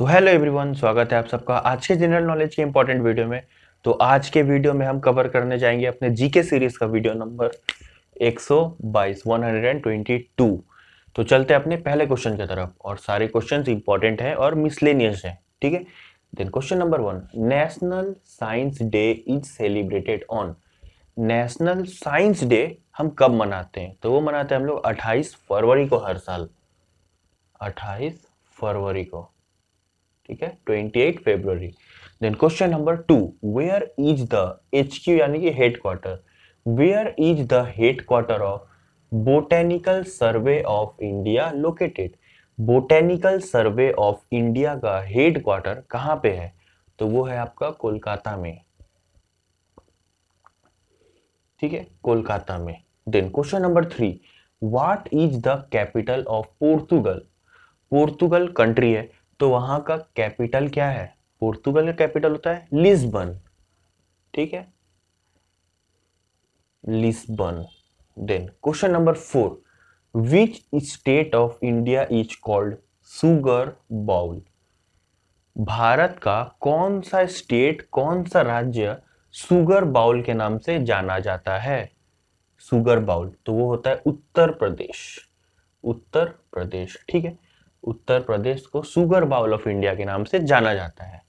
so hello everyone स्वागत है आप सबका आज के जनरल नॉलेज के इंपॉर्टेंट वीडियो में तो आज के वीडियो में हम कवर करने जाएंगे अपने जीके सीरीज का वीडियो नंबर 122 122 तो चलते हैं अपने पहले क्वेश्चन की तरफ और सारे क्वेश्चंस इंपॉर्टेंट हैं और मिसलेनियस हैं ठीक है then question number one national science day is celebrated on national science day हम कब मनाते हैं तो वो मनाते हैं हम लोग 28 फरवरी को हर साल 28 फरवरी को ठीक है 28 फरवरी then question number two where is the H Q यानी कि head quarter where is the head quarter of botanical survey of India located botanical survey of India का हेड क्वार्टर कहाँ पे है तो वो है आपका कोलकाता में ठीक है कोलकाता में then question number three what is the capital of Portugal Portugal country है तो वहां का कैपिटल क्या है पोर्तुगल का कैपिटल होता है लिस्बन ठीक है Lisbon then question number four which state of India is called sugar bowl Bharat का कौन सा स्टेट कौन सा राज्य सुगर बाउल के नाम से जाना जाता है सुगर बाउल तो वो होता है उत्तर प्रदेश उत्तर प्रदेश ठीक है उत्तर प्रदेश को सुगर बाउल ऑफ इंडिया के नाम से जाना जाता है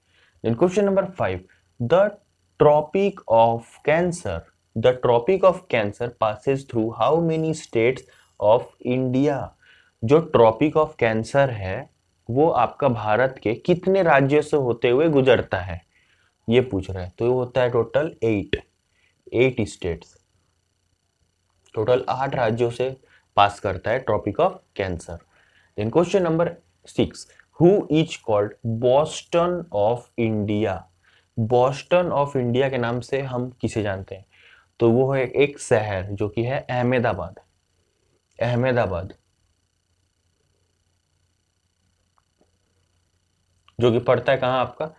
question number five the tropic of cancer the tropic of cancer passes through how many states of India जो ट्रॉपिक ऑफ कैंसर है वो आपका भारत के कितने राज्यों से होते हुए गुजरता है ये पूछ रहा है तो ये होता है total eight eight states total आठ राज्यों से पास करता है tropic of cancer then question number six who is called Boston of India Boston of India के नाम से हम किसे जानते हैं तो वो है एक शहर जो कि है अहमदाबाद अहमदाबाद जो कि पड़ता है कहां आपका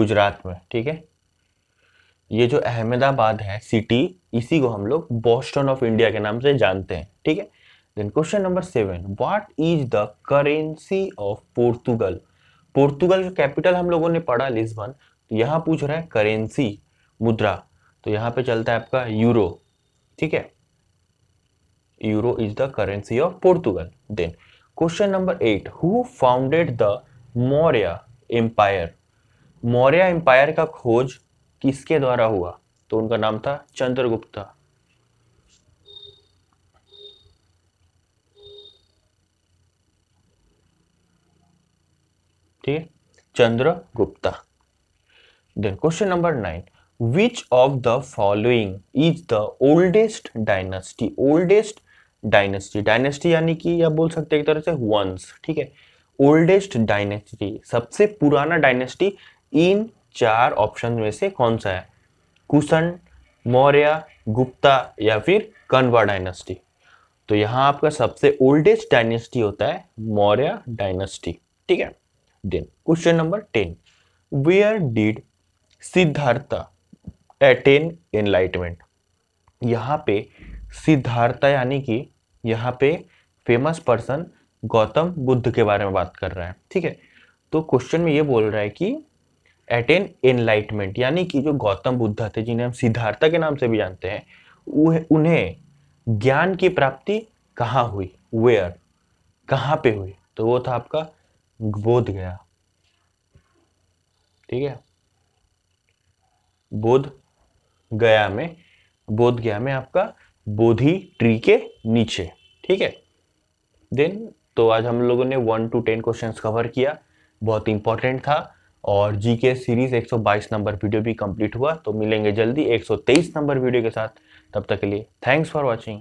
गुजरात में ठीक है ये जो अहमदाबाद है सिटी इसी को हम लोग बॉस्टन ऑफ इंडिया के नाम से जानते हैं ठीक है then question number seven what is the currency of Portugal Portugal का कैपिटल हम लोगों ने पढ़ा लिस्बन तो यहाँ पूछ रहा है करेंसी मुद्रा तो यहाँ पे चलता है आपका यूरो ठीक है euro is the currency of Portugal then question number eight who founded the Maurya empire Maurya empire का खोज किसके द्वारा हुआ तो उनका नाम था चंद्रगुप्ता थे है Chandragupta then question number nine which of the following is the oldest dynasty oldest dynasty dynasty यानी कि या बोल सकते हैं एक तरह से वंस ठीक है ओल्डेस्ट डायनेस्टी सबसे पुराना डायनेस्टी इन चार ऑप्शन में से कौन सा है कुशन मौर्य गुप्ता या फिर कनवा डायनेस्टी तो यहां आपका सबसे ओल्डेस्ट डायनेस्टी होता है मौर्य डायनेस्टी ठीक है then question number ten where did Siddhartha attain enlightenment यहाँ पे सिद्धार्थ यानी कि यहाँ पे फेमस पर्सन गौतम बुद्ध के बारे में बात कर रहा है ठीक है तो क्वेश्चन में ये बोल रहा है कि अटेन एनलाइटमेंट यानी कि जो गौतम बुद्ध थे जिन्हें हम सिद्धार्था के नाम से भी जानते हैं उन्हें ज्ञान की प्राप्ति कहाँ हुई वेयर कहाँ पे हुई तो वो था आपका बोध गया ठीक है बोध गया में बोध गया में आपका बोधी ट्री के नीचे ठीक है देन तो आज हम लोगों ने one two ten question cover किया बहुत इंपॉर्टेंट था और जीके सीरीज 122 नंबर वीडियो भी कंप्लीट हुआ तो मिलेंगे जल्दी 123 नंबर वीडियो के साथ तब तक के लिए थैंक्स फॉर वॉचिंग